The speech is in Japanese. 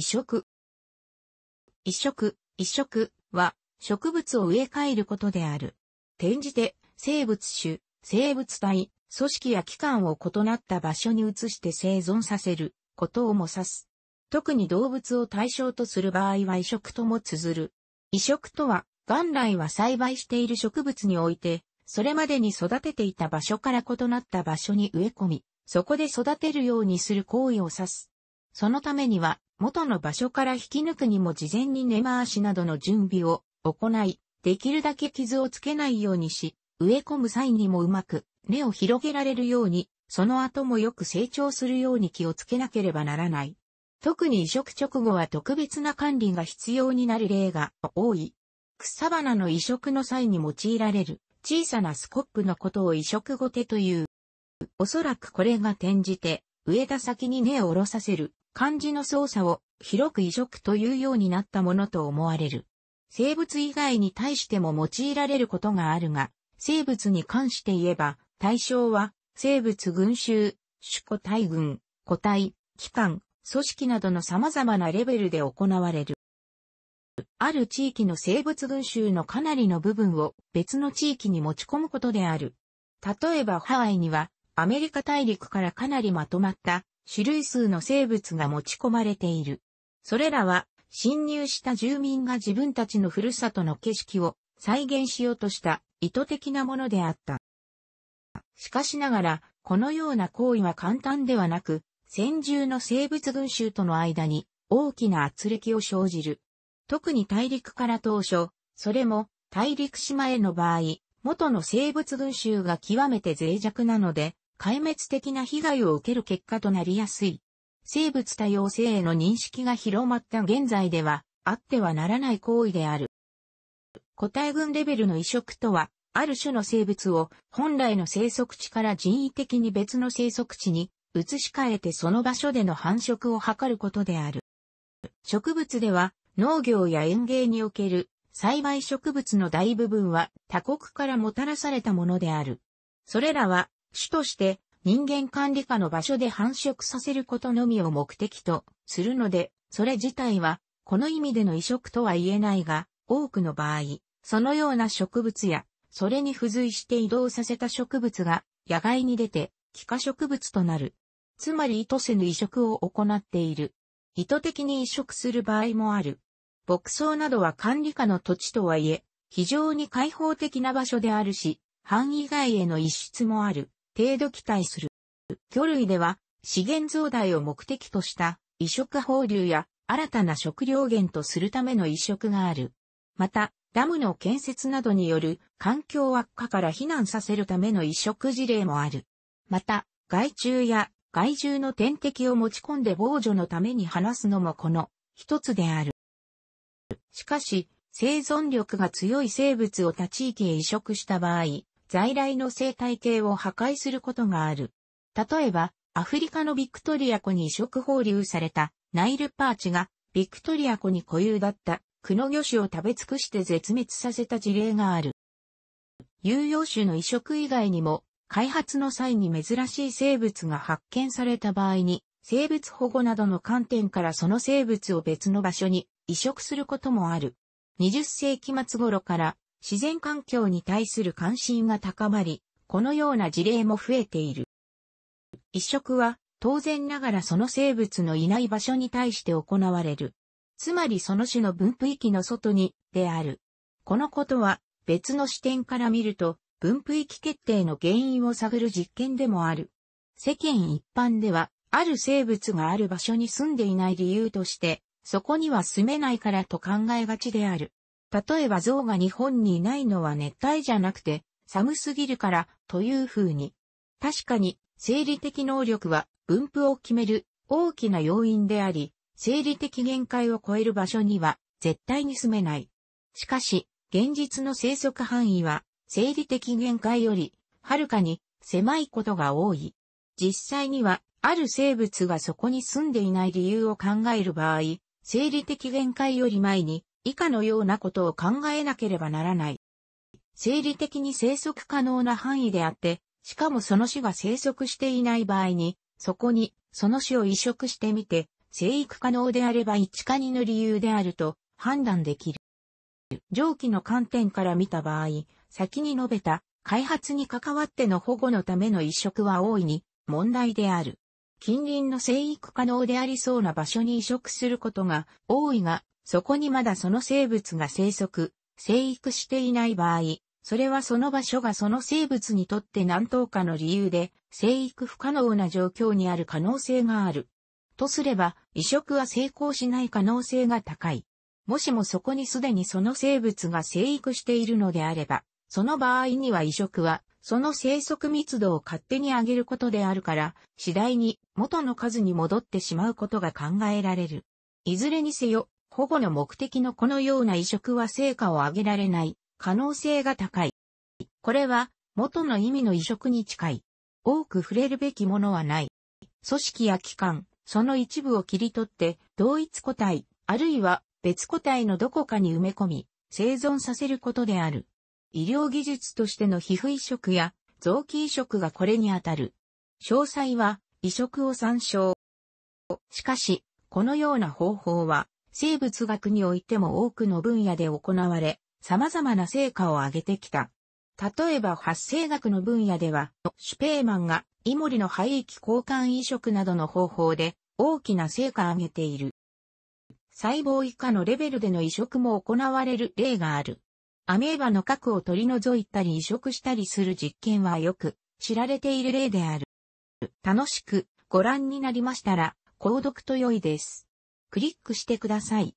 移植。移植、移植は植物を植え替えることである。転じて生物種、生物体、組織や器官を異なった場所に移して生存させることをも指す。特に動物を対象とする場合は移植とも綴る。移植とは、元来は栽培している植物において、それまでに育てていた場所から異なった場所に植え込み、そこで育てるようにする行為を指す。そのためには、元の場所から引き抜くにも事前に根回しなどの準備を行い、できるだけ傷をつけないようにし、植え込む際にもうまく根を広げられるように、その後もよく成長するように気をつけなければならない。特に移植直後は特別な管理が必要になる例が多い。草花の移植の際に用いられる小さなスコップのことを移植後手という。おそらくこれが転じて、植えた先に根を下ろさせる漢字の操作を広く移植というようになったものと思われる。生物以外に対しても用いられることがあるが、生物に関して言えば、対象は、生物群衆、主個体群、個体、機関、組織などの様々なレベルで行われる。ある地域の生物群衆のかなりの部分を別の地域に持ち込むことである。例えばハワイにはアメリカ大陸からかなりまとまった種類数の生物が持ち込まれている。それらは、侵入した住民が自分たちのふるさとの景色を再現しようとした意図的なものであった。しかしながら、このような行為は簡単ではなく、先住の生物群衆との間に大きな圧力を生じる。特に大陸から当初、それも大陸島への場合、元の生物群衆が極めて脆弱なので、壊滅的な被害を受ける結果となりやすい。生物多様性への認識が広まった現在では、あってはならない行為である。個体群レベルの移植とは、ある種の生物を本来の生息地から人為的に別の生息地に移し替えてその場所での繁殖を図ることである。植物では農業や園芸における栽培植物の大部分は他国からもたらされたものである。それらは主として人間管理下の場所で繁殖させることのみを目的とするので、それ自体はこの意味での移植とは言えないが、多くの場合、そのような植物や、それに付随して移動させた植物が野外に出て、気化植物となる。つまり意図せぬ移植を行っている。意図的に移植する場合もある。牧草などは管理下の土地とはいえ、非常に開放的な場所であるし、範囲外への移出もある。程度期待する。魚類では、資源増大を目的とした移植放流や新たな食料源とするための移植がある。また、ダムの建設などによる環境悪化から避難させるための移植事例もある。また、害虫や害獣の天敵を持ち込んで防除のために話すのもこの一つである。しかし、生存力が強い生物を他地域へ移植した場合、在来の生態系を破壊することがある。例えば、アフリカのビクトリア湖に移植放流されたナイルパーチがビクトリア湖に固有だったクノ魚種を食べ尽くして絶滅させた事例がある。有用種の移植以外にも開発の際に珍しい生物が発見された場合に生物保護などの観点からその生物を別の場所に移植することもある。20世紀末頃から自然環境に対する関心が高まり、このような事例も増えている。移植は当然ながらその生物のいない場所に対して行われる。つまりその種の分布域の外にである。このことは別の視点から見ると分布域決定の原因を探る実験でもある。世間一般ではある生物がある場所に住んでいない理由としてそこには住めないからと考えがちである。例えば象が日本にいないのは熱帯じゃなくて寒すぎるからという風に。確かに生理的能力は分布を決める大きな要因であり、生理的限界を超える場所には絶対に住めない。しかし、現実の生息範囲は生理的限界よりはるかに狭いことが多い。実際にはある生物がそこに住んでいない理由を考える場合、生理的限界より前に以下のようなことを考えなければならない。生理的に生息可能な範囲であって、しかもその種が生息していない場合に、そこにその種を移植してみて、生育可能であれば1か2の理由であると判断できる。上記の観点から見た場合、先に述べた開発に関わっての保護のための移植は大いに問題である。近隣の生育可能でありそうな場所に移植することが多いが、そこにまだその生物が生息、生育していない場合、それはその場所がその生物にとって何等かの理由で生育不可能な状況にある可能性がある。とすれば、移植は成功しない可能性が高い。もしもそこにすでにその生物が生育しているのであれば、その場合には移植は、その生息密度を勝手に上げることであるから、次第に元の数に戻ってしまうことが考えられる。いずれにせよ、保護の目的のこのような移植は成果を上げられない可能性が高い。これは元の意味の移植に近い。多く触れるべきものはない。組織や機関、その一部を切り取って同一個体、あるいは別個体のどこかに埋め込み、生存させることである。医療技術としての皮膚移植や臓器移植がこれにあたる。詳細は移植を参照。しかし、このような方法は生物学においても多くの分野で行われ、様々な成果を上げてきた。例えば発生学の分野では、シュペーマンがイモリの排域交換移植などの方法で大きな成果を上げている。細胞以下のレベルでの移植も行われる例がある。アメーバの核を取り除いたり移植したりする実験はよく知られている例である。楽しくご覧になりましたら、購読と良いです。クリックしてください。